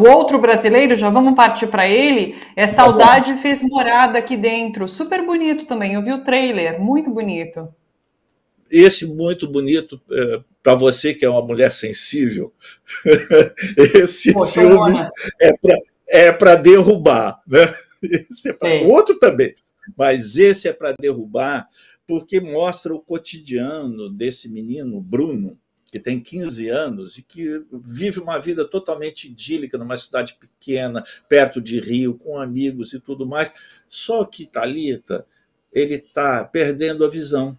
o outro brasileiro, já vamos partir para ele, é tá Saudade Fez Morada aqui dentro. Super bonito também, eu vi o trailer, muito bonito. Esse muito bonito, é, para você que é uma mulher sensível, esse filme é para é derrubar, né? Esse é pra... Outro também, mas esse é para derrubar, porque mostra o cotidiano desse menino, Bruno, que tem 15 anos e que vive uma vida totalmente idílica numa cidade pequena, perto de Rio, com amigos e tudo mais. Só que Talita, ele está perdendo a visão.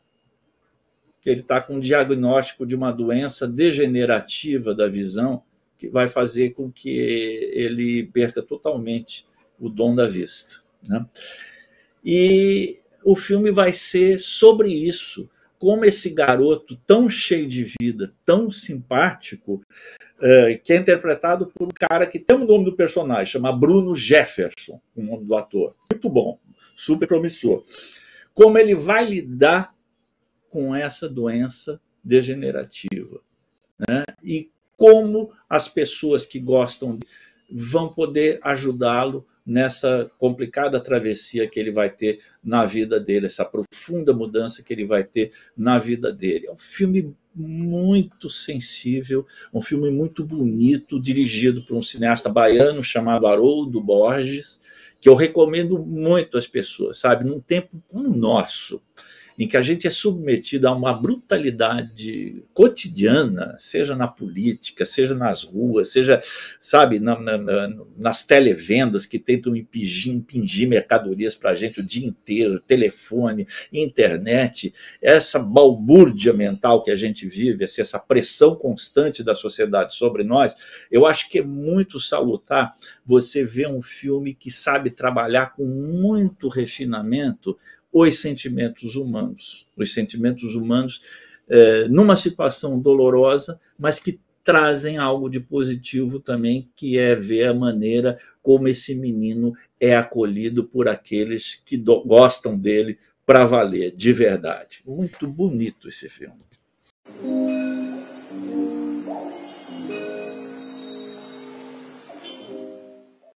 Ele está com um diagnóstico de uma doença degenerativa da visão que vai fazer com que ele perca totalmente o dom da vista. Né? E o filme vai ser sobre isso como esse garoto tão cheio de vida, tão simpático, é, que é interpretado por um cara que tem o nome do personagem, chama Bruno Jefferson, o nome do ator. Muito bom, super promissor. Como ele vai lidar com essa doença degenerativa. Né? E como as pessoas que gostam vão poder ajudá-lo nessa complicada travessia que ele vai ter na vida dele, essa profunda mudança que ele vai ter na vida dele. É um filme muito sensível, um filme muito bonito, dirigido por um cineasta baiano chamado Haroldo Borges, que eu recomendo muito às pessoas, sabe? Num tempo como o nosso, em que a gente é submetido a uma brutalidade cotidiana, seja na política, seja nas ruas, seja, sabe, na, na, na, nas televendas que tentam impingir, impingir mercadorias para a gente o dia inteiro, telefone, internet, essa balbúrdia mental que a gente vive, assim, essa pressão constante da sociedade sobre nós, eu acho que é muito salutar você ver um filme que sabe trabalhar com muito refinamento os sentimentos humanos. Os sentimentos humanos é, numa situação dolorosa, mas que trazem algo de positivo também, que é ver a maneira como esse menino é acolhido por aqueles que do, gostam dele para valer, de verdade. Muito bonito esse filme.